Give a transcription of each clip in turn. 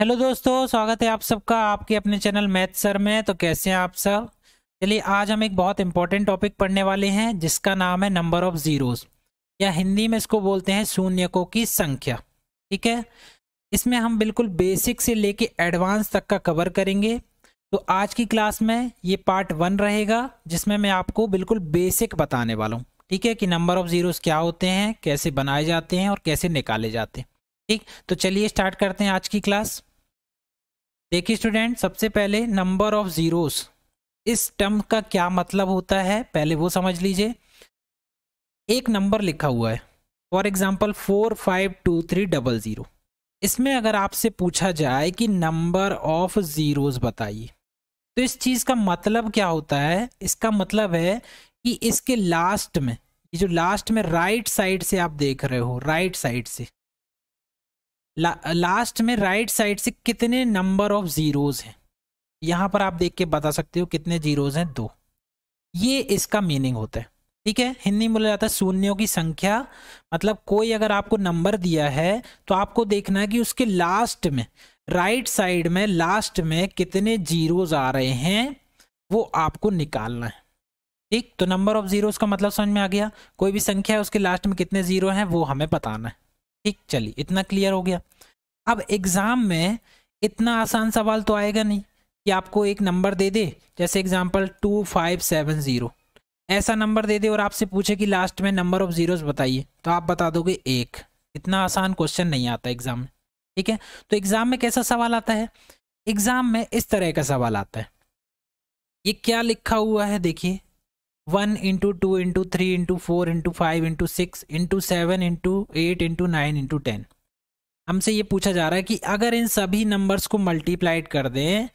hello दोस्तों स्वागत है आप सबका आपके अपने चैनल मैथ सर में तो कैसे हैं आप सब चलिए आज हम एक बहुत इंपॉर्टेंट टॉपिक पढ़ने वाले हैं जिसका नाम है नंबर ऑफ ज़ीरोज़ या हिंदी में इसको बोलते हैं शून्यकों की संख्या ठीक है इसमें हम बिल्कुल बेसिक से लेके एडवांस तक का कवर करेंगे तो आज की क्लास में ये पार्ट वन रहेगा जिसमें मैं आपको बिल्कुल बेसिक बताने वाला हूँ ठीक है कि नंबर ऑफ ज़ीरोज़ क्या होते हैं कैसे बनाए जाते हैं और कैसे निकाले जाते हैं ठीक तो चलिए स्टार्ट करते हैं आज की क्लास देखिए स्टूडेंट सबसे पहले नंबर ऑफ जीरोस इस टर्म का क्या मतलब होता है पहले वो समझ लीजिए एक नंबर लिखा हुआ है for example four five two three double zero इसमें अगर आपसे पूछा जाए कि नंबर ऑफ ज़ीरोज़ बताइए तो इस चीज़ का मतलब क्या होता है इसका मतलब है कि इसके लास्ट में ये जो लास्ट में राइट साइड से आप देख रहे हो राइट साइड से लास्ट में राइट साइड से कितने नंबर ऑफ जीरोज हैं यहाँ पर आप देख के बता सकते हो कितने जीरोज हैं दो ये इसका मीनिंग होता है ठीक है हिंदी में बोला जाता है शून्यों की संख्या मतलब कोई अगर आपको नंबर दिया है तो आपको देखना है कि उसके लास्ट में राइट साइड में लास्ट में कितने जीरोज आ रहे हैं वो आपको निकालना है ठीक तो नंबर ऑफ जीरोज का मतलब समझ में आ गया कोई भी संख्या है उसके लास्ट में कितने जीरो हैं वो हमें बताना है ठीक चलिए इतना क्लियर हो गया अब एग्ज़ाम में इतना आसान सवाल तो आएगा नहीं कि आपको एक नंबर दे दे जैसे example two five seven zero ऐसा नंबर दे दे और आपसे पूछे कि लास्ट में नंबर ऑफ जीरोस बताइए तो आप बता दोगे एक इतना आसान क्वेश्चन नहीं आता एग्ज़ाम में ठीक है तो एग्ज़ाम में कैसा सवाल आता है एग्ज़ाम में इस तरह का सवाल आता है ये क्या लिखा हुआ है देखिए one into two into three into four into five into six into seven into eight into nine into ten हमसे ये पूछा जा रहा है कि अगर इन सभी नंबर्स को मल्टीप्लाइड कर दें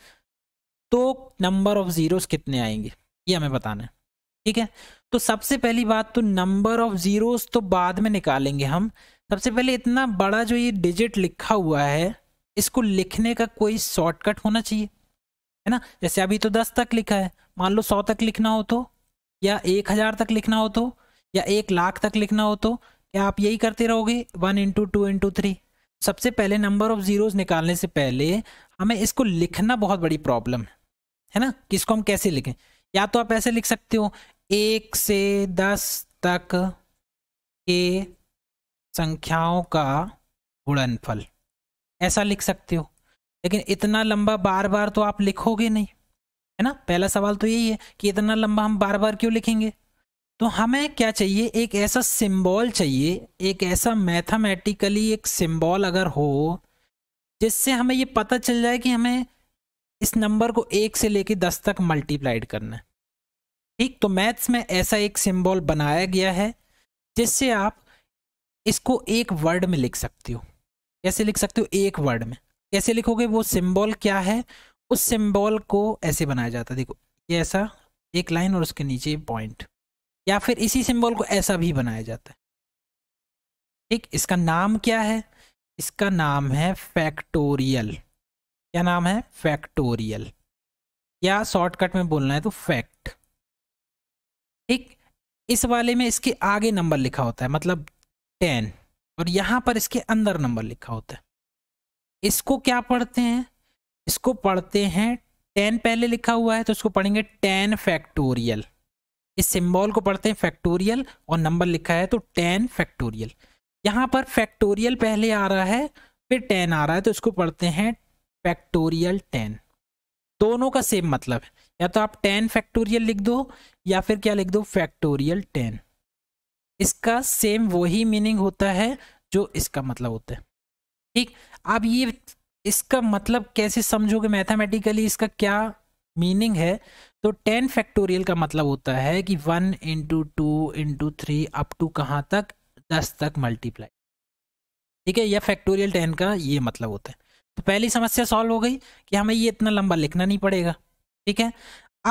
तो नंबर ऑफ ज़ीरोस कितने आएंगे ये हमें बताना है ठीक है तो सबसे पहली बात तो नंबर ऑफ ज़ीरोस तो बाद में निकालेंगे हम सबसे पहले इतना बड़ा जो ये डिजिट लिखा हुआ है इसको लिखने का कोई शॉर्टकट होना चाहिए है ना जैसे अभी तो दस तक लिखा है मान लो सौ तक लिखना हो तो या एक हज़ार तक लिखना हो तो या एक लाख तक लिखना हो तो क्या आप यही करते रहोगे one into two into three सबसे पहले नंबर ऑफ ज़ीरोज़ निकालने से पहले हमें इसको लिखना बहुत बड़ी प्रॉब्लम है है ना किसको हम कैसे लिखें या तो आप ऐसे लिख सकते हो एक से दस तक के संख्याओं का गुणनफल ऐसा लिख सकते हो लेकिन इतना लंबा बार बार तो आप लिखोगे नहीं है ना पहला सवाल तो यही है कि इतना लंबा हम बार बार क्यों लिखेंगे तो हमें क्या चाहिए एक ऐसा सिंबल चाहिए एक ऐसा मैथमेटिकली एक सिंबल अगर हो जिससे हमें ये पता चल जाए कि हमें इस नंबर को एक से लेके दस तक मल्टीप्लाइड करना है ठीक तो मैथ्स में ऐसा एक सिंबल बनाया गया है जिससे आप इसको एक वर्ड में लिख सकते हो कैसे लिख सकते हो एक वर्ड में कैसे लिखोगे वो सिंबल क्या है उस सिंबल को ऐसे बनाया जाता है देखो ये ऐसा एक लाइन और उसके नीचे पॉइंट या फिर इसी सिंबल को ऐसा भी बनाया जाता है ठीक इसका नाम क्या है इसका नाम है फैक्टोरियल क्या नाम है फैक्टोरियल या शॉर्टकट में बोलना है तो फैक्ट ठीक इस वाले में इसके आगे नंबर लिखा होता है मतलब टेन और यहां पर इसके अंदर नंबर लिखा होता है इसको क्या पढ़ते हैं इसको पढ़ते हैं टेन पहले लिखा हुआ है तो इसको पढ़ेंगे टेन फैक्टोरियल इस सिंबल को पढ़ते हैं फैक्टोरियल और नंबर लिखा है तो टेन फैक्टोरियल यहाँ पर फैक्टोरियल पहले आ रहा है फिर टेन आ रहा है तो इसको पढ़ते हैं फैक्टोरियल टेन दोनों का सेम मतलब है या तो आप टेन फैक्टोरियल लिख दो या फिर क्या लिख दो फैक्टोरियल टेन इसका सेम वही मीनिंग होता है जो इसका मतलब होता है ठीक अब ये इसका मतलब कैसे समझोगे मैथमेटिकली इसका क्या मीनिंग है तो टेन फैक्टोरियल का मतलब होता है कि one into two into three up to कहाँ तक दस तक मल्टीप्लाई ठीक है यह फैक्टोरियल टेन का ये मतलब होता है तो पहली समस्या सॉल्व हो गई कि हमें ये इतना लंबा लिखना नहीं पड़ेगा ठीक है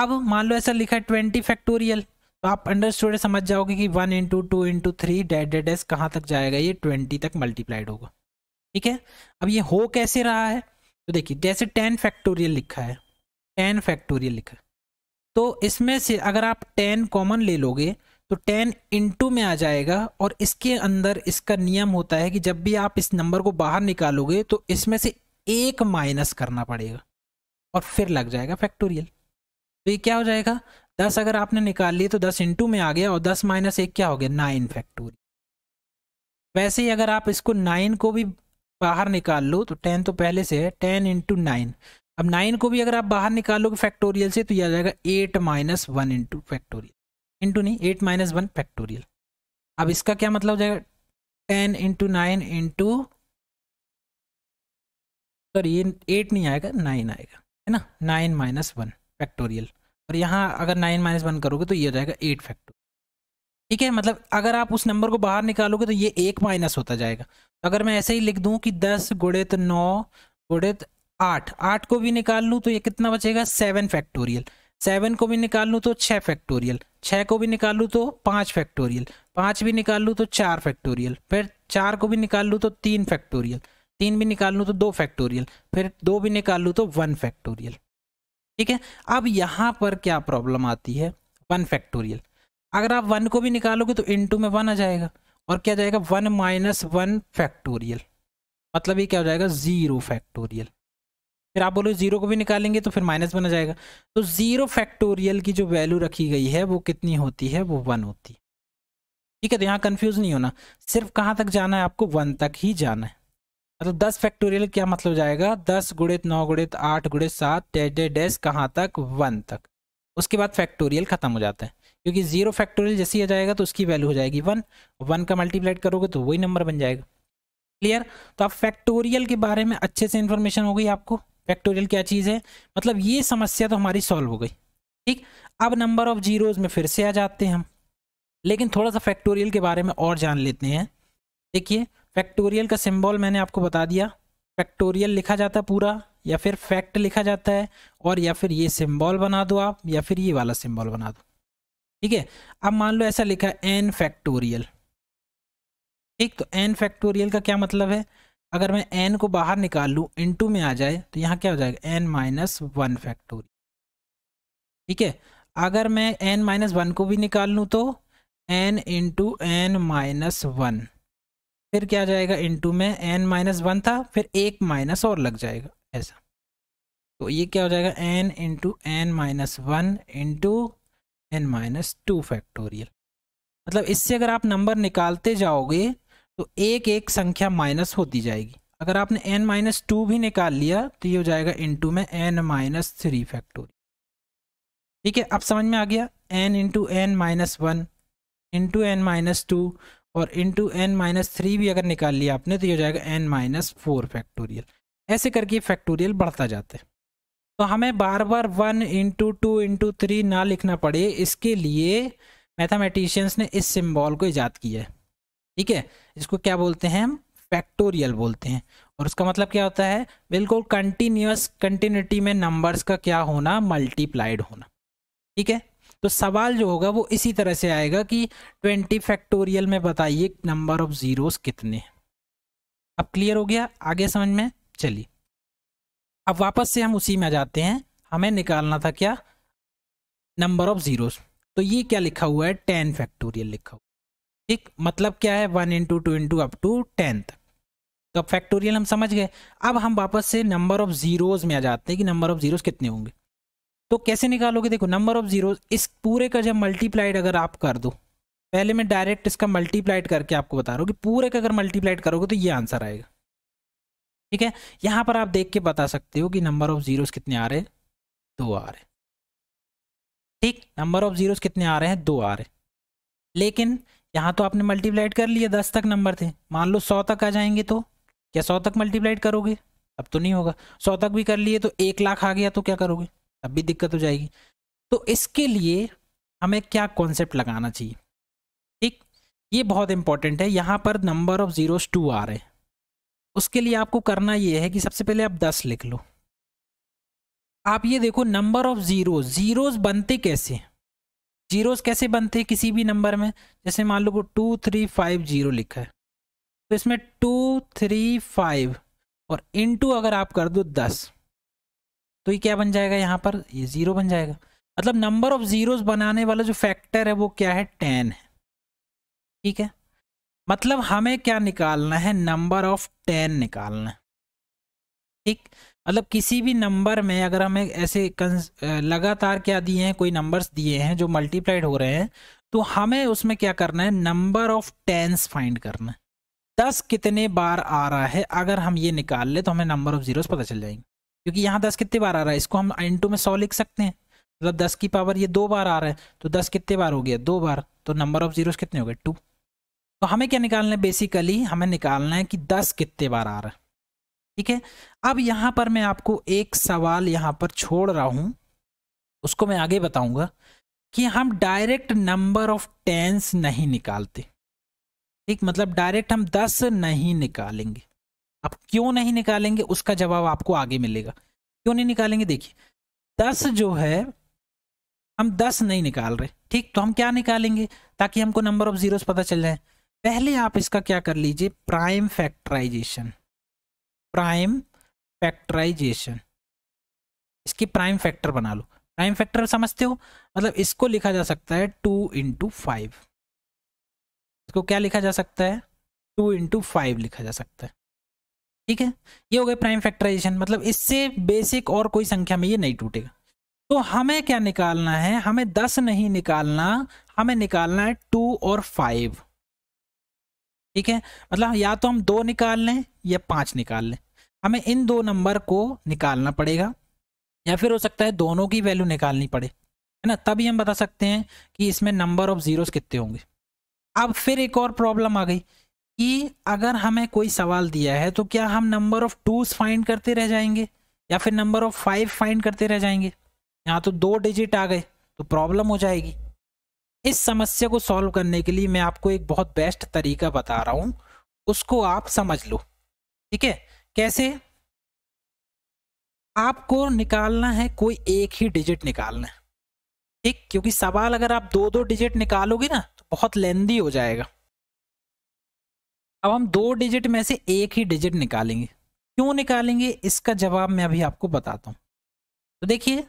अब मान लो ऐसा लिखा है ट्वेंटी फैक्टोरियल तो आप अंडर समझ जाओगे कि one into two into three डेड डेड एस कहाँ तक जाएगा ये ट्वेंटी तक मल्टीप्लाइड होगा ठीक है अब ये हो कैसे रहा है तो देखिए जैसे टेन फैक्टोरियल लिखा है टेन फैक्टोरियल लिखा है तो इसमें से अगर आप टेन कॉमन ले लोगे तो टेन इंटू में आ जाएगा और इसके अंदर इसका नियम होता है कि जब भी आप इस नंबर को बाहर निकालोगे तो इसमें से एक माइनस करना पड़ेगा और फिर लग जाएगा फैक्टोरियल तो ये क्या हो जाएगा दस अगर आपने निकाल लिए तो दस इंटू में आ गया और दस माइनस एक क्या हो गया नाइन फैक्टोरियल वैसे ही अगर आप इसको नाइन को भी बाहर निकाल लो तो टेन तो पहले से है टेन इंटू नाइन अब नाइन को भी अगर आप बाहर निकाल लो फैक्टोरियल से तो यह आ जाएगा eight minus one into factorial into नहीं एट माइनस वन फैक्टोरियल अब इसका क्या मतलब हो जाएगा ten into nine into sorry ये एट नहीं आएगा नाइन आएगा है ना नाइन माइनस वन फैक्टोरियल और यहाँ अगर नाइन माइनस वन करोगे तो ये आ जाएगा एट फैक्टोरियल ठीक है मतलब अगर आप उस नंबर को बाहर निकालोगे तो ये एक माइनस होता जाएगा अगर मैं ऐसे ही लिख दूं कि दस गुणित नौ गुणित आठ आठ को भी निकाल लूँ तो ये कितना बचेगा सेवन फैक्टोरियल सेवन को भी निकाल लूँ तो छः फैक्टोरियल छः को भी निकाल लूँ तो पाँच फैक्टोरियल पाँच भी निकाल लूँ तो चार फैक्टोरियल फिर चार को भी निकाल लूँ तो तीन फैक्टोरियल तीन भी निकाल लूँ तो दो फैक्टोरियल फिर दो भी निकाल लूँ तो वन फैक्टोरियल ठीक है अब यहाँ पर क्या प्रॉब्लम आती है वन फैक्टोरियल अगर आप वन को भी निकालोगे तो इन टू में वन आ जाएगा और क्या जाएगा वन माइनस वन फैक्टोरियल मतलब ये क्या हो जाएगा ज़ीरो फैक्टोरियल फिर आप बोलो ज़ीरो को भी निकालेंगे तो फिर माइनस बना जाएगा तो ज़ीरो फैक्टोरियल की जो वैल्यू रखी गई है वो कितनी होती है वो वन होती है ठीक है तो यहाँ कन्फ्यूज़ नहीं होना सिर्फ कहाँ तक जाना है आपको वन तक ही जाना है मतलब दस फैक्टोरियल क्या मतलब जाएगा दस गुणित नौ गुणित आठ गुणित सात डे डे डेस कहाँ तक वन तक उसके बाद फैक्टोरियल ख़त्म हो जाता है क्योंकि जीरो फैक्टोरियल जैसे ही आ जाएगा तो उसकी वैल्यू हो जाएगी वन वन का मल्टीप्लाइड करोगे तो वही नंबर बन जाएगा क्लियर तो आप फैक्टोरियल के बारे में अच्छे से इन्फॉर्मेशन हो गई आपको फैक्टोरियल क्या चीज़ है मतलब ये समस्या तो हमारी सॉल्व हो गई ठीक अब नंबर ऑफ जीरोज में फिर से आ जाते हैं हम लेकिन थोड़ा सा फैक्टोरियल के बारे में और जान लेते हैं देखिए फैक्टोरियल का सिंबल मैंने आपको बता दिया फैक्टोरियल लिखा जाता है पूरा या फिर फैक्ट लिखा जाता है और या फिर ये सिंबल बना दो आप या फिर ये वाला सिंबल बना दो ठीक है अब मान लो ऐसा लिखा है एन फैक्टोरियल ठीक तो एन फैक्टोरियल का क्या मतलब है अगर मैं एन को बाहर निकाल लूँ इन में आ जाए तो यहाँ क्या हो जाएगा एन माइनस वन फैक्टोरियल ठीक है अगर मैं एन माइनस वन को भी निकाल लूँ तो n into n minus one फिर क्या जाएगा इंटू में एन माइनस वन था फिर एक माइनस और लग जाएगा ऐसा तो ये क्या हो जाएगा n into n minus one into n minus two factorial मतलब इससे अगर आप नंबर निकालते जाओगे तो एक एक संख्या माइनस होती जाएगी अगर आपने एन माइनस टू भी निकाल लिया तो ये हो जाएगा इंटू में एन माइनस थ्री फैक्टोरियल ठीक है अब समझ में आ गया n into n minus one into n minus two और इंटू एन माइनस थ्री भी अगर निकाल लिया आपने तो ये हो जाएगा एन माइनस फोर फैक्टोरियल ऐसे करके फैक्टोरियल बढ़ता जाता है तो हमें बार बार one into two into three ना लिखना पड़े इसके लिए मैथमेटिशियंस ने इस सिम्बॉल को ईजाद किया है ठीक है इसको क्या बोलते हैं हम फैक्टोरियल बोलते हैं और उसका मतलब क्या होता है बिल्कुल कंटिन्यूस कंटिन्यूटी में नंबर्स का क्या होना मल्टीप्लाइड होना ठीक है तो सवाल जो होगा वो इसी तरह से आएगा कि ट्वेंटी फैक्टोरियल में बताइए नंबर ऑफ ज़ीरोस कितने अब क्लियर हो गया आगे समझ में चलिए अब वापस से हम उसी में आ जाते हैं हमें निकालना था क्या नंबर ऑफ ज़ीरोस तो ये क्या लिखा हुआ है टेन फैक्टोरियल लिखा हुआ ठीक मतलब क्या है one into two into up to ten तक तो अब फैक्टोरियल हम समझ गए अब हम वापस से नंबर ऑफ ज़ीरोज़ में आ जाते हैं कि नंबर ऑफ ज़ीरोज़ कितने होंगे तो कैसे निकालोगे देखो नंबर ऑफ ज़ीरोज़ इस पूरे का जब मल्टीप्लाइड अगर आप कर दो पहले मैं डायरेक्ट इसका मल्टीप्लाइड करके आपको बता रहा हूँ कि पूरे का अगर मल्टीप्लाइड करोगे तो ये आंसर आएगा ठीक है यहाँ पर आप देख के बता सकते हो कि नंबर ऑफ जीरोस कितने आ रहे हैं दो आ रहे ठीक नंबर ऑफ जीरोस कितने आ रहे हैं दो आ रहे लेकिन यहाँ तो आपने मल्टीप्लाइड कर लिया दस तक नंबर थे मान लो सौ तक आ जाएंगे तो क्या सौ तक मल्टीप्लाइड करोगे अब तो नहीं होगा सौ तक भी कर लिए तो एक लाख आ गया तो क्या करोगे अब भी दिक्कत हो जाएगी तो इसके लिए हमें क्या कॉन्सेप्ट लगाना चाहिए ठीक ये बहुत इंपॉर्टेंट है यहाँ पर नंबर ऑफ जीरोस टू आ रहे हैं उसके लिए आपको करना ये है कि सबसे पहले आप दस लिख लो आप ये देखो नंबर ऑफ जीरो जीरोज बनते कैसे जीरोज कैसे बनते हैं किसी भी नंबर में जैसे मान लो टू थ्री फाइव जीरो लिखा है तो इसमें टू थ्री फाइव और इनटू अगर आप कर दो दस तो ये क्या बन जाएगा यहाँ पर ये ज़ीरो बन जाएगा मतलब नंबर ऑफ ज़ीरोज़ बनाने वाला जो फैक्टर है वो क्या है टेन है ठीक है मतलब हमें क्या निकालना है नंबर ऑफ टेन निकालना है ठीक मतलब किसी भी नंबर में अगर हमें ऐसे लगातार क्या दिए हैं कोई नंबर्स दिए हैं जो मल्टीप्लाइड हो रहे हैं तो हमें उसमें क्या करना है नंबर ऑफ टेंस फाइंड करना है दस कितने बार आ रहा है अगर हम ये निकाल ले तो हमें नंबर ऑफ जीरोस पता चल जाएंगे क्योंकि यहाँ दस कितने बार आ रहा है इसको हम इन में सौ लिख सकते हैं मतलब दस की पावर ये दो बार आ रहा है तो दस कितने बार हो गया दो बार तो नंबर ऑफ जीरोस कितने हो गए टू तो हमें क्या निकालना है बेसिकली हमें निकालना है कि दस कितने बार आ रहा है ठीक है अब यहाँ पर मैं आपको एक सवाल यहाँ पर छोड़ रहा हूँ उसको मैं आगे बताऊँगा कि हम डायरेक्ट नंबर ऑफ टेंस नहीं निकालते ठीक मतलब डायरेक्ट हम दस नहीं निकालेंगे अब क्यों नहीं निकालेंगे उसका जवाब आपको आगे मिलेगा क्यों नहीं निकालेंगे देखिए दस जो है हम दस नहीं निकाल रहे ठीक तो हम क्या निकालेंगे ताकि हमको नंबर ऑफ जीरोस पता चल जाए पहले आप इसका क्या कर लीजिए प्राइम फैक्टराइजेशन प्राइम फैक्टराइजेशन इसकी प्राइम फैक्टर बना लो प्राइम फैक्टर समझते हो मतलब इसको लिखा जा सकता है टू इंटू फाइव इसको क्या लिखा जा सकता है टू इंटू फाइव लिखा जा सकता है ठीक है ये हो गया प्राइम फैक्टराइजेशन मतलब इससे बेसिक और कोई संख्या में ये नहीं टूटेगा तो हमें क्या निकालना है हमें दस नहीं निकालना हमें निकालना है टू और फाइव ठीक है मतलब या तो हम दो निकाल लें या पाँच निकाल लें हमें इन दो नंबर को निकालना पड़ेगा या फिर हो सकता है दोनों की वैल्यू निकालनी पड़े है ना तभी हम बता सकते हैं कि इसमें नंबर ऑफ ज़ीरोस कितने होंगे अब फिर एक और प्रॉब्लम आ गई कि अगर हमें कोई सवाल दिया है तो क्या हम नंबर ऑफ़ टूस फाइंड करते रह जाएंगे या फिर नंबर ऑफ़ फाइव फाइंड करते रह जाएंगे यहाँ तो दो डिजिट आ गए तो प्रॉब्लम हो जाएगी इस समस्या को सॉल्व करने के लिए मैं आपको एक बहुत बेस्ट तरीका बता रहा हूं उसको आप समझ लो ठीक है कैसे आपको निकालना है कोई एक ही डिजिट निकालना है ठीक क्योंकि सवाल अगर आप दो दो डिजिट निकालोगे ना तो बहुत लेंदी हो जाएगा अब हम दो डिजिट में से एक ही डिजिट निकालेंगे क्यों निकालेंगे इसका जवाब मैं अभी आपको बताता हूँ तो देखिए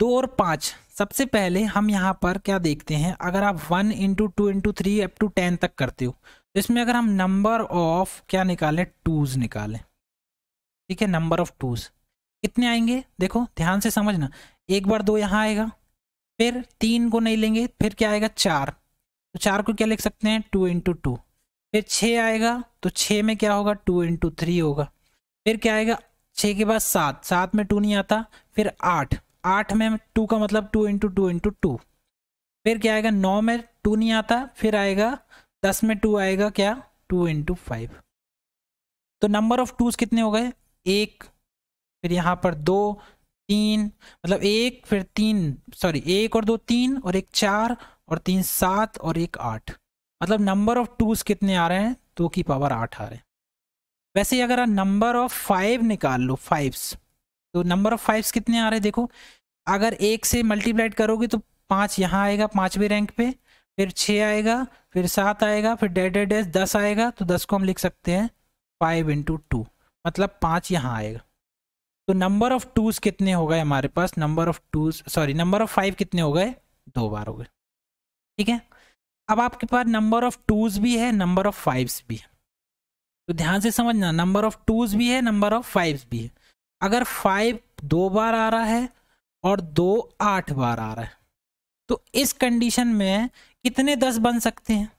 दो और पाँच सबसे पहले हम यहाँ पर क्या देखते हैं अगर आप one into two into three up to ten तक करते हो तो इसमें अगर हम नंबर ऑफ क्या निकालें टूज निकालें ठीक है नंबर ऑफ टूज कितने आएंगे देखो ध्यान से समझना एक बार दो यहाँ आएगा फिर तीन को नहीं लेंगे फिर क्या आएगा चार तो चार को क्या लिख सकते हैं टू इंटू टू फिर छः आएगा तो छः में क्या होगा टू इंटू थ्री होगा फिर क्या आएगा छः के बाद सात सात में टू नहीं आता फिर आठ आठ में टू का मतलब two into two into two फिर क्या आएगा नौ में टू नहीं आता फिर आएगा दस में टू आएगा क्या टू इंटू फाइव तो नंबर ऑफ टूज कितने हो गए एक फिर यहाँ पर दो तीन मतलब एक फिर तीन सॉरी एक और दो तीन और एक चार और तीन सात और एक आठ मतलब नंबर ऑफ टूज कितने आ रहे हैं दो तो की पावर आठ आ रहे हैं वैसे ही अगर नंबर ऑफ फाइव निकाल लो फाइव्स तो नंबर ऑफ फाइव्स कितने आ रहे हैं देखो अगर एक से मल्टीप्लाइड करोगे तो पाँच यहाँ आएगा पाँचवें रैंक पे फिर छः आएगा फिर सात आएगा फिर डेड डेड डेज दस आएगा तो दस को हम लिख सकते हैं फाइव इंटू टू मतलब पाँच यहाँ आएगा तो नंबर ऑफ टूज कितने हो गए हमारे पास number of twos sorry number of five कितने हो गए दो बार हो गए ठीक है अब आपके पास नंबर ऑफ टूज भी है नंबर ऑफ फाइव्स भी है तो ध्यान से समझना नंबर ऑफ टूज भी है नंबर ऑफ फाइव्स भी है अगर फाइव दो बार आ रहा है और दो आठ बार आ रहा है तो इस कंडीशन में कितने दस बन सकते हैं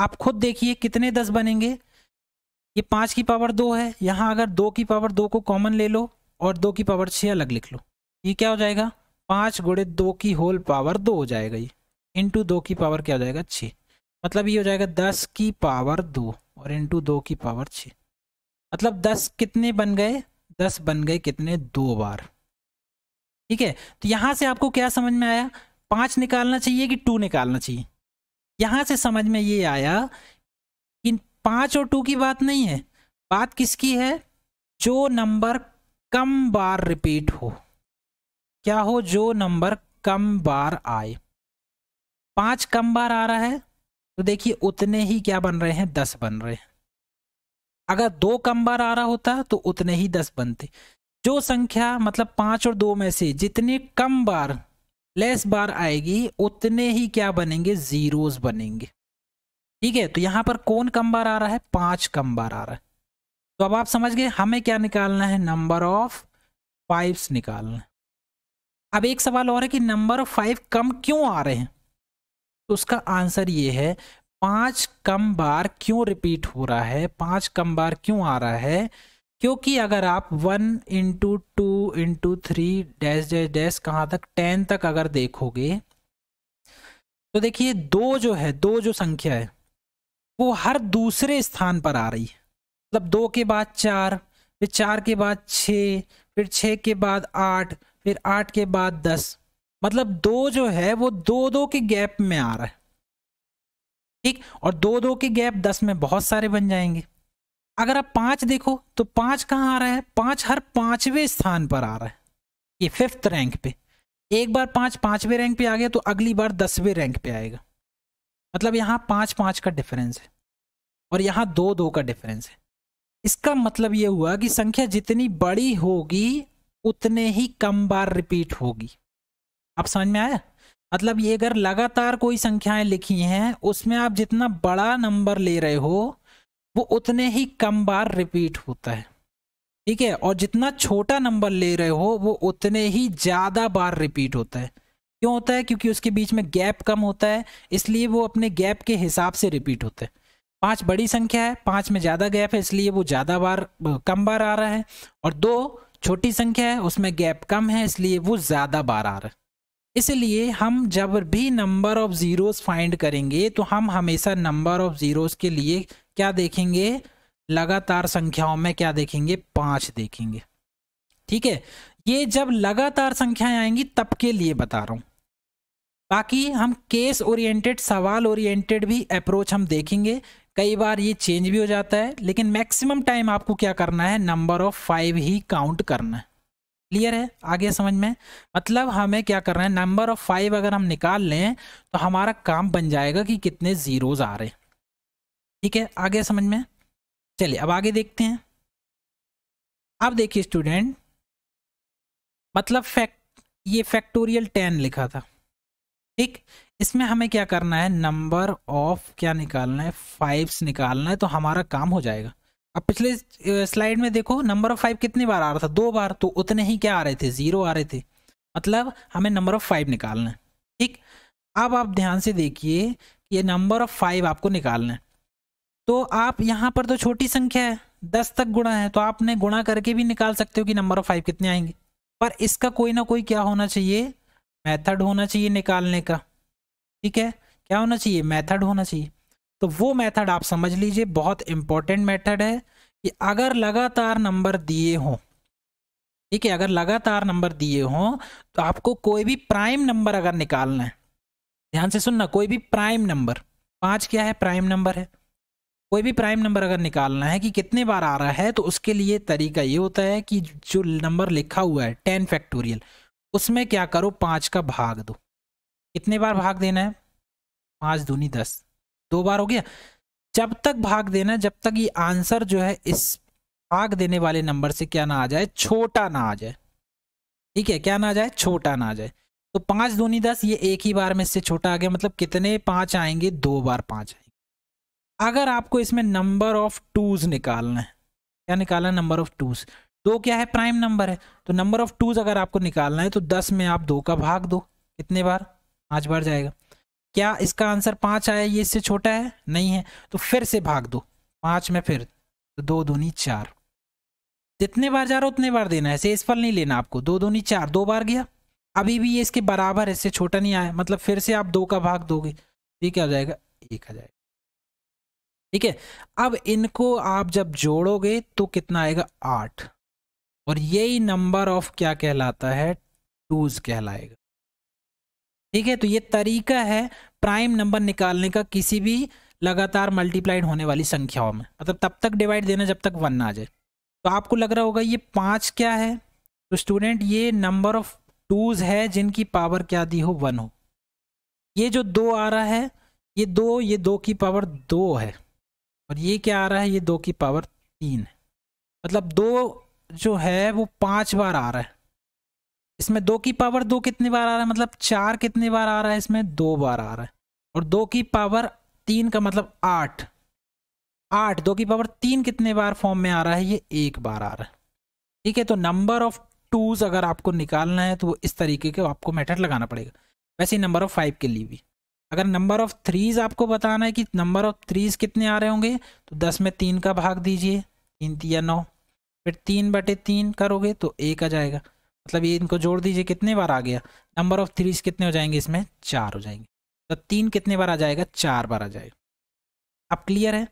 आप खुद देखिए कितने दस बनेंगे ये पाँच की पावर दो है यहाँ अगर दो की पावर दो को कॉमन ले लो और दो की पावर छः अलग लिख लो ये क्या हो जाएगा पाँच गुड़े दो की होल पावर दो हो जाएगा ये इंटू दो की पावर क्या हो जाएगा छः मतलब ये हो जाएगा दस की पावर दो और इंटू दो की पावर छः मतलब दस कितने बन गए दस बन गए कितने दो बार ठीक है तो यहां से आपको क्या समझ में आया पांच निकालना चाहिए कि टू निकालना चाहिए यहां से समझ में ये आया कि पांच और टू की बात नहीं है बात किसकी है जो नंबर कम बार रिपीट हो क्या हो जो नंबर कम बार आए पांच कम बार आ रहा है तो देखिए उतने ही क्या बन रहे हैं दस बन रहे हैं अगर दो कम बार आ रहा होता तो उतने ही दस बनते जो संख्या मतलब पांच और दो में से जितने कम बार लेस बार आएगी उतने ही क्या बनेंगे जीरोस बनेंगे ठीक है तो यहां पर कौन कम बार आ रहा है पांच कम बार आ रहा है तो अब आप समझ गए हमें क्या निकालना है नंबर ऑफ फाइव्स निकालना अब एक सवाल और है कि नंबर ऑफ फाइव कम क्यों आ रहे हैं तो उसका आंसर ये है पांच कम बार क्यों रिपीट हो रहा है पांच कम बार क्यों आ रहा है क्योंकि अगर आप one into two into three dash dash dash कहाँ तक टेन तक अगर देखोगे तो देखिए दो जो है दो जो संख्या है वो हर दूसरे स्थान पर आ रही है मतलब दो के बाद चार फिर चार के बाद छ फिर छ के बाद आठ फिर आठ के बाद दस मतलब दो जो है वो दो दो के गैप में आ रहा है ठीक और दो दो के गैप दस में बहुत सारे बन जाएंगे अगर आप पांच देखो तो पांच कहाँ आ रहा है पांच हर पांचवें स्थान पर आ रहा है ये फिफ्थ रैंक पे एक बार पांच पांचवें रैंक पे आ गया तो अगली बार दसवें रैंक पे आएगा मतलब यहाँ पांच पांच का डिफरेंस है और यहाँ दो दो का डिफरेंस है इसका मतलब ये हुआ कि संख्या जितनी बड़ी होगी उतने ही कम बार रिपीट होगी आप समझ में आया मतलब ये अगर लगातार कोई संख्याएं लिखी हैं उसमें आप जितना बड़ा नंबर ले रहे हो वो उतने ही कम बार रिपीट होता है ठीक है और जितना छोटा नंबर ले रहे हो वो उतने ही ज़्यादा बार रिपीट होता है क्यों होता है क्योंकि उसके बीच में गैप कम होता है इसलिए वो अपने गैप के हिसाब से रिपीट होता है पाँच बड़ी संख्या है पाँच में ज़्यादा गैप है इसलिए वो ज़्यादा बार कम बार आ रहा है और दो छोटी संख्या है उसमें गैप कम है इसलिए वो ज़्यादा बार आ रहा है इसलिए हम जब भी नंबर ऑफ ज़ीरोज़ फाइंड करेंगे तो हम हमेशा नंबर ऑफ ज़ीरोज़ के लिए क्या देखेंगे लगातार संख्याओं में क्या देखेंगे पाँच देखेंगे ठीक है ये जब लगातार संख्याएं आएंगी तब के लिए बता रहा हूँ बाकी हम केस ओरिएंटेड सवाल ओरिएंटेड भी अप्रोच हम देखेंगे कई बार ये चेंज भी हो जाता है लेकिन मैक्सिमम टाइम आपको क्या करना है नंबर ऑफ फाइव ही काउंट करना है क्लियर है आगे समझ में मतलब हमें क्या करना है नंबर ऑफ फाइव अगर हम निकाल लें तो हमारा काम बन जाएगा कि कितने जीरोज आ रहे ठीक है आगे समझ में चलिए अब आगे देखते हैं अब देखिए स्टूडेंट मतलब फैक्ट ये फैक्टोरियल टेन लिखा था ठीक इसमें हमें क्या करना है नंबर ऑफ क्या निकालना है फाइव्स निकालना है तो हमारा काम हो जाएगा अब पिछले स्लाइड में देखो नंबर ऑफ फाइव कितनी बार आ रहा था दो बार तो उतने ही क्या आ रहे थे जीरो आ रहे थे मतलब हमें नंबर ऑफ फाइव निकालना है ठीक अब आप ध्यान से देखिए ये नंबर ऑफ फाइव आपको निकालना है तो आप यहाँ पर तो छोटी संख्या है दस तक गुणा है तो आपने गुणा करके भी निकाल सकते हो कि नंबर ऑफ फाइव कितने आएंगे पर इसका कोई ना कोई क्या होना चाहिए मेथड होना चाहिए निकालने का ठीक है क्या होना चाहिए मेथड होना चाहिए तो वो मेथड आप समझ लीजिए बहुत इंपॉर्टेंट मेथड है कि अगर लगातार नंबर दिए हों ठीक है अगर लगातार नंबर दिए हों तो आपको कोई भी प्राइम नंबर अगर निकालना है ध्यान से सुनना कोई भी प्राइम नंबर पांच क्या है प्राइम नंबर है कोई भी प्राइम नंबर अगर निकालना है कि कितने बार आ रहा है तो उसके लिए तरीका ये होता है कि जो नंबर लिखा हुआ है टेन फैक्टोरियल उसमें क्या करो पाँच का भाग दो कितने बार भाग देना है पाँच दूनी दस दो बार हो गया जब तक भाग देना जब तक ये आंसर जो है इस भाग देने वाले नंबर से क्या ना आ जाए छोटा ना आ जाए ठीक है क्या ना आ जाए छोटा ना आ जाए तो पांच दूनी दस ये एक ही बार में इससे छोटा आ गया मतलब कितने पांच आएंगे दो बार पांच आएंगे अगर आपको इसमें नंबर ऑफ टूज निकालना है क्या निकालना नंबर ऑफ टूज दो क्या है प्राइम नंबर है तो नंबर ऑफ टूज अगर आपको निकालना है तो दस में आप दो का भाग दो कितने बार पांच बार जाएगा क्या इसका आंसर पाँच आया ये इससे छोटा है नहीं है तो फिर से भाग दो पाँच में फिर तो दो दूनी चार जितने बार जा रहा उतने बार देना है फल नहीं लेना आपको दो दूनी चार दो बार गया अभी भी ये इसके बराबर है इससे छोटा नहीं आया मतलब फिर से आप दो का भाग दोगे ये क्या हो जाएगा एक आ जाएगा ठीक है अब इनको आप जब जोड़ोगे तो कितना आएगा आठ और यही नंबर ऑफ क्या कहलाता है टूज कहलाएगा ठीक है तो ये तरीका है प्राइम नंबर निकालने का किसी भी लगातार मल्टीप्लाइड होने वाली संख्याओं में मतलब तब तक डिवाइड देना जब तक वन ना आ जाए तो आपको लग रहा होगा ये पाँच क्या है तो स्टूडेंट ये नंबर ऑफ टूज है जिनकी पावर क्या दी हो वन हो ये जो दो आ रहा है ये दो ये दो की पावर दो है और ये क्या आ रहा है ये दो की पावर तीन है मतलब दो जो है वो पाँच बार आ रहा है इसमें दो की पावर दो कितनी बार आ रहा है मतलब चार कितनी बार आ रहा है इसमें दो बार आ रहा है और दो की पावर तीन का मतलब आठ आठ दो की पावर तीन कितने बार फॉर्म में आ रहा है ये एक बार आ रहा है ठीक है तो नंबर ऑफ टूज अगर आपको निकालना है तो वो इस तरीके के आपको मेथड लगाना पड़ेगा वैसे नंबर ऑफ फाइव के लिए भी अगर नंबर ऑफ थ्रीज आपको बताना है कि नंबर ऑफ थ्रीज कितने आ रहे होंगे तो दस में तीन का भाग दीजिए तीन या नौ फिर तीन बटे तीन करोगे तो एक आ जाएगा मतलब ये इनको जोड़ दीजिए कितने बार आ गया नंबर ऑफ थ्रीज कितने हो जाएंगे इसमें चार हो जाएंगे तो तीन कितने बार आ जाएगा चार बार आ जाएगा अब क्लियर है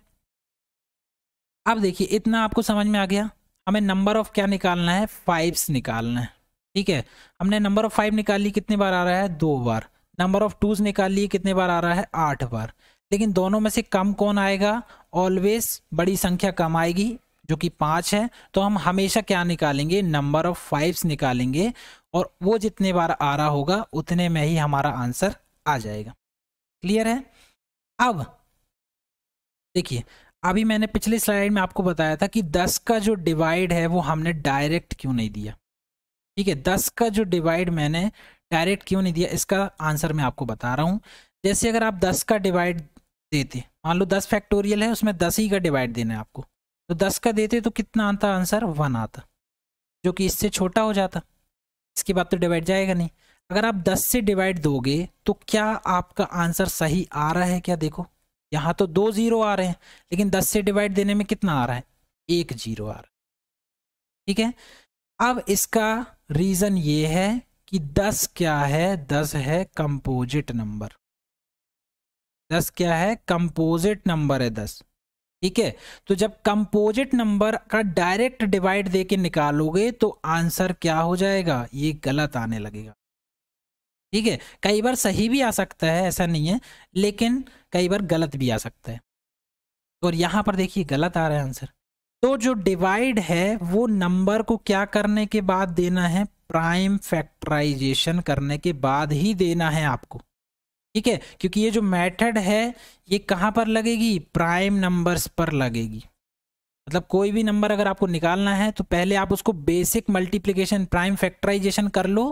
अब देखिए इतना आपको समझ में आ गया हमें नंबर ऑफ क्या निकालना है फाइव्स निकालना है ठीक है हमने नंबर ऑफ फाइव निकाल ली कितने बार आ रहा है दो बार नंबर ऑफ टूज निकाल लिए कितने बार आ रहा है आठ बार लेकिन दोनों में से कम कौन आएगा ऑलवेज बड़ी संख्या कम आएगी जो कि पाँच है तो हम हमेशा क्या निकालेंगे नंबर ऑफ फाइव्स निकालेंगे और वो जितने बार आ रहा होगा उतने में ही हमारा आंसर आ जाएगा क्लियर है अब देखिए अभी मैंने पिछली स्लाइड में आपको बताया था कि दस का जो डिवाइड है वो हमने डायरेक्ट क्यों नहीं दिया ठीक है दस का जो डिवाइड मैंने डायरेक्ट क्यों नहीं दिया इसका आंसर मैं आपको बता रहा हूँ जैसे अगर आप दस का डिवाइड देते मान लो दस फैक्टोरियल है उसमें दस ही का डिवाइड देना है आपको तो दस का देते तो कितना आता आंसर वन आता जो कि इससे छोटा हो जाता इसके बाद तो डिवाइड जाएगा नहीं अगर आप दस से डिवाइड दोगे तो क्या आपका आंसर सही आ रहा है क्या देखो यहाँ तो दो जीरो आ रहे हैं लेकिन दस से डिवाइड देने में कितना आ रहा है एक जीरो आ रहा है ठीक है अब इसका रीज़न ये है कि दस क्या है दस है कंपोजिट नंबर दस क्या है कंपोजिट नंबर है दस ठीक है तो जब कंपोजिट नंबर का डायरेक्ट डिवाइड दे के निकालोगे तो आंसर क्या हो जाएगा ये गलत आने लगेगा ठीक है कई बार सही भी आ सकता है ऐसा नहीं है लेकिन कई बार गलत भी आ सकता है और यहां पर देखिए गलत आ रहा है आंसर तो जो डिवाइड है वो नंबर को क्या करने के बाद देना है प्राइम फैक्टराइजेशन करने के बाद ही देना है आपको ठीक है क्योंकि ये जो मेथड है ये कहाँ पर लगेगी प्राइम नंबर्स पर लगेगी मतलब कोई भी नंबर अगर आपको निकालना है तो पहले आप उसको बेसिक मल्टीप्लीकेशन प्राइम फैक्टराइजेशन कर लो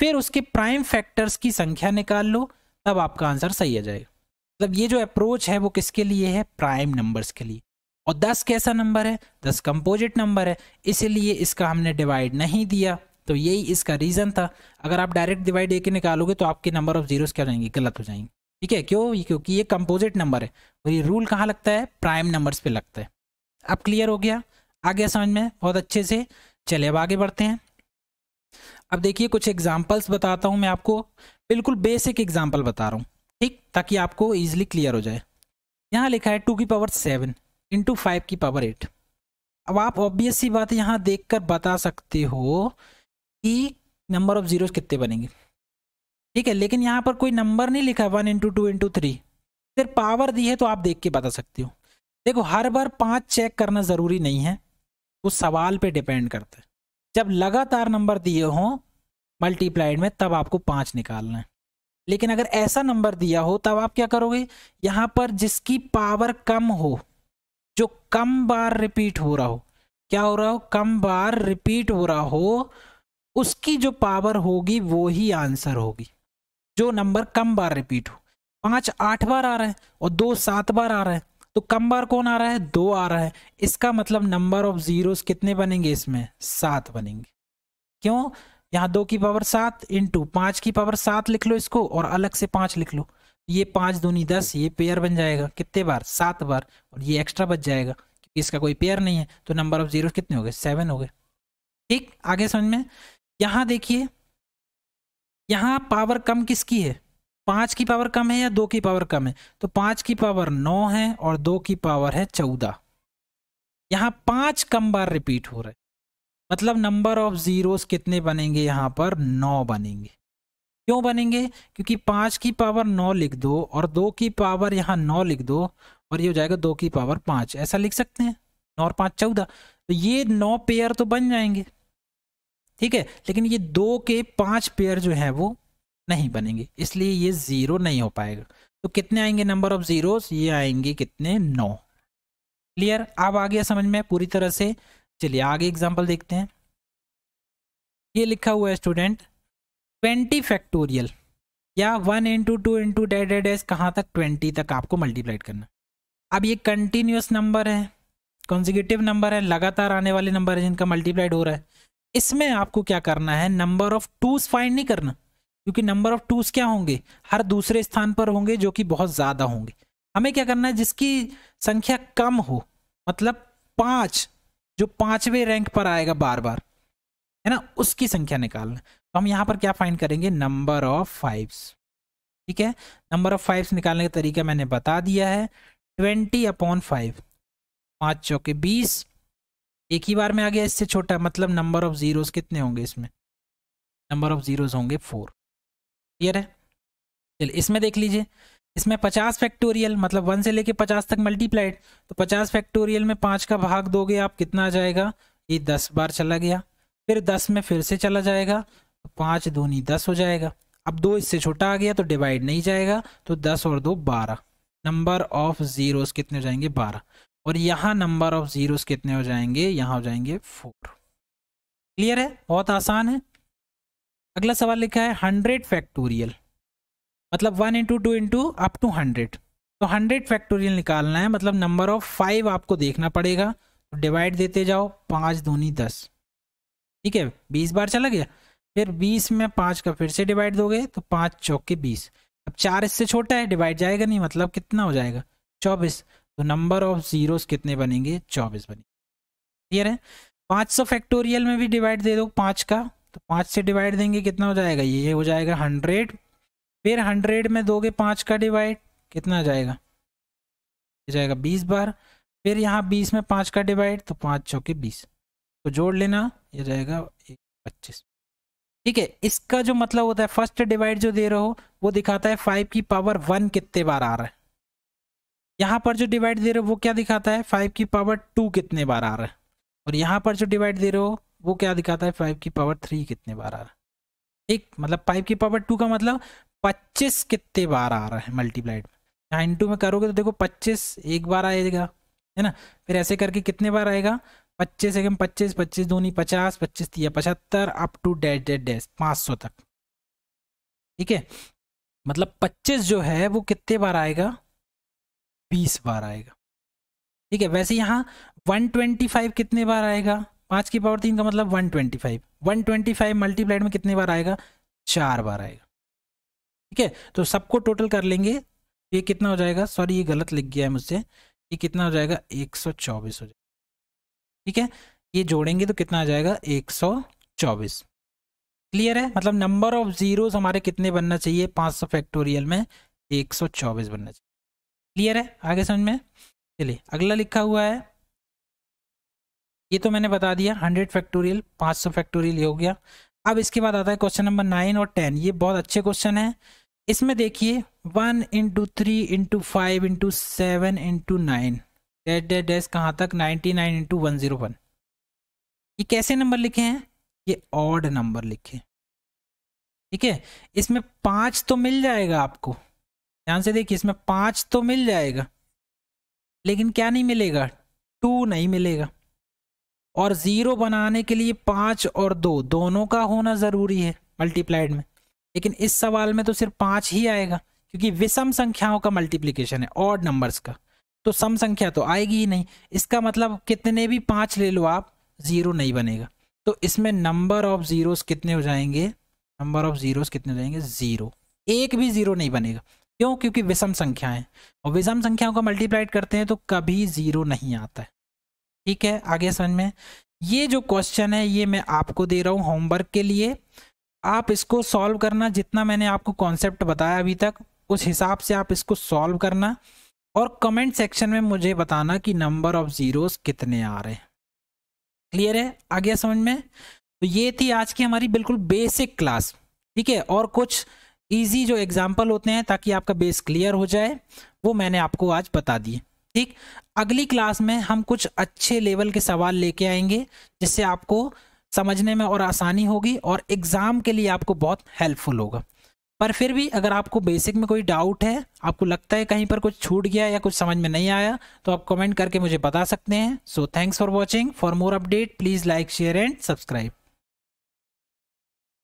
फिर उसके प्राइम फैक्टर्स की संख्या निकाल लो तब आपका आंसर सही आ जाएगा मतलब ये जो अप्रोच है वो किसके लिए है प्राइम नंबर्स के लिए और दस कैसा नंबर है दस कंपोजिट नंबर है इसीलिए इसका हमने डिवाइड नहीं दिया तो यही इसका रीज़न था अगर आप डायरेक्ट डिवाइड ए निकालोगे तो आपके नंबर ऑफ जीरोस क्या जाएंगे गलत हो जाएंगे ठीक है क्यों क्योंकि ये कंपोजिट नंबर है और ये रूल कहाँ लगता है प्राइम नंबर्स पे लगता है अब क्लियर हो गया आ गया समझ में बहुत अच्छे से चले अब आगे बढ़ते हैं अब देखिए कुछ एग्जाम्पल्स बताता हूँ मैं आपको बिल्कुल बेसिक एग्जाम्पल बता रहा हूँ ठीक ताकि आपको ईजिली क्लियर हो जाए यहाँ लिखा है टू की पावर सेवन इंटू फाइव की पावर एट अब आप ऑब्वियस सी बात यहाँ देख कर बता सकते हो ई नंबर ऑफ जीरोस कितने बनेंगे ठीक है लेकिन यहाँ पर कोई नंबर नहीं लिखा one into two into three सिर्फ पावर दी है तो आप देख के बता सकते हो देखो हर बार पांच चेक करना ज़रूरी नहीं है उस सवाल पे डिपेंड करता है जब लगातार नंबर दिए हों मल्टीप्लाइड में तब आपको पाँच निकालना है लेकिन अगर ऐसा नंबर दिया हो तब आप क्या करोगे यहाँ पर जिसकी पावर कम हो जो कम बार रिपीट हो रहा हो क्या हो रहा हो कम बार रिपीट हो रहा हो उसकी जो पावर होगी वो ही आंसर होगी जो नंबर कम बार रिपीट हो पांच आठ बार आ रहा है और दो सात बार आ रहा है तो कम बार कौन आ रहा है दो आ रहा है इसका मतलब नंबर ऑफ जीरोस कितने बनेंगे इसमें सात बनेंगे क्यों यहाँ दो की पावर सात इंटू पांच की पावर सात लिख लो इसको और अलग से पांच लिख लो ये पांच दूनी दस ये पेयर बन जाएगा कितने बार सात बार और ये एक्स्ट्रा बच जाएगा क्योंकि इसका कोई पेयर नहीं है तो नंबर ऑफ जीरो कितने हो गए सेवन हो गए ठीक आगे समझ में यहां देखिए यहां पावर कम किसकी है पांच की पावर कम है या दो की पावर कम है तो पांच की पावर नौ है और दो की पावर है चौदह यहां पांच कम बार रिपीट हो रहा है मतलब नंबर ऑफ जीरोस कितने बनेंगे यहां पर नौ बनेंगे क्यों बनेंगे क्योंकि पांच की पावर नौ लिख दो और दो की पावर यहां नौ लिख दो और ये हो जाएगा दो की पावर पांच ऐसा लिख सकते हैं नौ और पांच चौदह तो ये नौ पेयर तो बन जाएंगे ठीक है लेकिन ये दो के पांच पेयर जो है वो नहीं बनेंगे इसलिए ये ज़ीरो नहीं हो पाएगा तो कितने आएंगे नंबर ऑफ जीरो ये आएंगे कितने नौ क्लियर अब आ गया समझ में पूरी तरह से चलिए आगे एग्जाम्पल देखते हैं ये लिखा हुआ है स्टूडेंट ट्वेंटी फैक्टोरियल या वन इंटू टू इंटू डेड डेड एस कहाँ तक ट्वेंटी तक आपको मल्टीप्लाइड करना अब ये कंटिन्यूस नंबर है कॉन्जिगेटिव नंबर है लगातार आने वाले नंबर है जिनका मल्टीप्लाइड हो रहा है इसमें आपको क्या करना है नंबर ऑफ टूज फाइंड नहीं करना क्योंकि नंबर ऑफ टूज क्या होंगे हर दूसरे स्थान पर होंगे जो कि बहुत ज़्यादा होंगे हमें क्या करना है जिसकी संख्या कम हो मतलब पांच जो पांचवे रैंक पर आएगा बार बार है ना उसकी संख्या निकालना तो हम यहां पर क्या फाइंड करेंगे नंबर ऑफ फाइव्स ठीक है नंबर ऑफ फाइव्स निकालने का तरीका मैंने बता दिया है ट्वेंटी अपॉन फाइव पांच चौके बीस एक ही बार में आ गया इससे छोटा मतलब नंबर ऑफ जीरोस कितने होंगे इसमें नंबर ऑफ जीरोस होंगे फोर क्लियर है चलिए इसमें देख लीजिए इसमें पचास फैक्टोरियल मतलब वन से लेके पचास तक मल्टीप्लाइड तो पचास फैक्टोरियल में पाँच का भाग दोगे आप कितना आ जाएगा ये दस बार चला गया फिर दस में फिर से चला जाएगा तो पाँच दूनी दस हो जाएगा अब दो इससे छोटा आ गया तो डिवाइड नहीं जाएगा तो दस और दो बारह नंबर ऑफ जीरोस कितने जाएंगे बारह और यहाँ नंबर ऑफ जीरोस कितने हो जाएंगे यहाँ हो जाएंगे फोर क्लियर है बहुत आसान है अगला सवाल लिखा है हंड्रेड फैक्टोरियल मतलब one into two into up to hundred तो हंड्रेड फैक्टोरियल निकालना है मतलब नंबर ऑफ फाइव आपको देखना पड़ेगा तो डिवाइड देते जाओ पाँच दूनी दस ठीक है बीस बार चला गया फिर बीस में पाँच का फिर से डिवाइड दोगे तो पाँच चौके बीस अब चार इससे छोटा है डिवाइड जाएगा नहीं मतलब कितना हो जाएगा चौबीस तो नंबर ऑफ जीरोस कितने बनेंगे चौबीस बनेंगे क्लियर है पाँच सौ फैक्टोरियल में भी डिवाइड दे दो पाँच का तो पाँच से डिवाइड देंगे कितना हो जाएगा ये हो जाएगा हंड्रेड फिर हंड्रेड में दोगे पाँच का डिवाइड कितना आ जाएगा जाएगा बीस बार फिर यहाँ बीस में पाँच का डिवाइड तो पाँच चौके बीस तो जोड़ लेना ये जाएगा एक पच्चीस ठीक है इसका जो मतलब होता है फर्स्ट डिवाइड जो दे रहे हो वो दिखाता है फाइव की पावर वन कितने बार आ रहा है यहाँ पर जो डिवाइड दे रहे हो वो क्या दिखाता है फाइव की पावर टू कितने बार आ रहा है और यहाँ पर जो डिवाइड दे रहे हो वो क्या दिखाता है फाइव की पावर थ्री कितने बार आ रहा है एक मतलब फाइव की पावर टू का मतलब पच्चीस कितने बार आ रहा है मल्टीप्लाइड यहाँ इंटू में करोगे तो देखो पच्चीस एक बार आएगा है ना फिर ऐसे करके कितने बार आएगा पच्चीस एकम पच्चीस पच्चीस दूनी पचास पच्चीस तीस पचहत्तर अप टू डेढ़ डेढ़ डेढ़ पाँच सौ तक ठीक है मतलब पच्चीस जो है वो कितने बार आएगा बीस बार आएगा ठीक है वैसे यहाँ फाइव कितने बार आएगा पाँच की पावर तीन का मतलब ट्वेंटी फाइव मल्टीप्लाइड में कितने बार आएगा चार बार आएगा ठीक है तो सबको टोटल कर लेंगे ये कितना हो जाएगा सॉरी ये गलत लिख गया है मुझसे ये कितना हो जाएगा एक सौ चौबीस हो जाएगा ठीक है ये जोड़ेंगे तो कितना आ जाएगा एक सौ चौबीस क्लियर है मतलब नंबर ऑफ जीरोस हमारे कितने बनना चाहिए पाँच सौ फैक्टोरियल में एक सौ चौबीस बनना चाहिए क्लियर है आगे समझ में चलिए अगला लिखा हुआ है ये तो मैंने बता दिया हंड्रेड फैक्टोरियल पांच सौ फैक्टोरियल ये हो गया अब इसके बाद आता है क्वेश्चन नंबर नाइन और टेन ये बहुत अच्छे क्वेश्चन है इसमें देखिए one into three into five into seven into nine डेट डेट डेस कहाँ तक ninety nine into one zero one ये कैसे नंबर लिखे हैं ये ऑड नंबर लिखे ठीक है इसमें पांच तो मिल जाएगा आपको ध्यान से देखिए इसमें पाँच तो मिल जाएगा लेकिन क्या नहीं मिलेगा टू नहीं मिलेगा और ज़ीरो बनाने के लिए पाँच और दो दोनों का होना ज़रूरी है मल्टीप्लाइड में लेकिन इस सवाल में तो सिर्फ पाँच ही आएगा क्योंकि विषम संख्याओं का मल्टीप्लीकेशन है ऑड नंबर्स का तो सम संख्या तो आएगी ही नहीं इसका मतलब कितने भी पाँच ले लो आप ज़ीरो नहीं बनेगा तो इसमें नंबर ऑफ ज़ीरोस कितने हो जाएंगे नंबर ऑफ ज़ीरोस कितने हो जाएंगे ज़ीरो एक भी ज़ीरो नहीं बनेगा क्यों क्योंकि विषम संख्याएं और विषम संख्याओं का मल्टीप्लाइड करते हैं तो कभी जीरो नहीं आता है ठीक है आगे समझ में ये जो क्वेश्चन है ये मैं आपको दे रहा हूँ होमवर्क के लिए आप इसको सॉल्व करना जितना मैंने आपको कॉन्सेप्ट बताया अभी तक उस हिसाब से आप इसको सॉल्व करना और कमेंट सेक्शन में मुझे बताना कि नंबर ऑफ ज़ीरोस कितने आ रहे हैं क्लियर है आ गया समझ में तो ये थी आज की हमारी बिल्कुल बेसिक क्लास ठीक है और कुछ ईजी जो एग्जाम्पल होते हैं ताकि आपका बेस क्लियर हो जाए वो मैंने आपको आज बता दिए ठीक अगली क्लास में हम कुछ अच्छे लेवल के सवाल लेके आएंगे जिससे आपको समझने में और आसानी होगी और एग्ज़ाम के लिए आपको बहुत हेल्पफुल होगा पर फिर भी अगर आपको बेसिक में कोई डाउट है आपको लगता है कहीं पर कुछ छूट गया या कुछ समझ में नहीं आया तो आप कमेंट करके मुझे बता सकते हैं so thanks for watching for more update please like share and subscribe